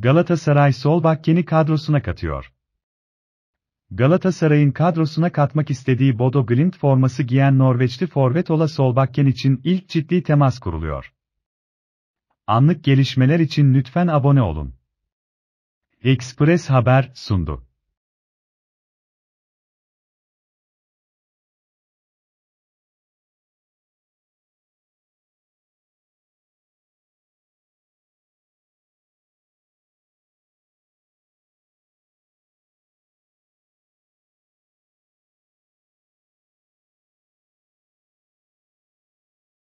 Galatasaray sol bak yeni kadrosuna katıyor. Galatasaray'ın kadrosuna katmak istediği Bodo Glimt forması giyen Norveçli forvet Ola Solbakken için ilk ciddi temas kuruluyor. Anlık gelişmeler için lütfen abone olun. Express Haber sundu.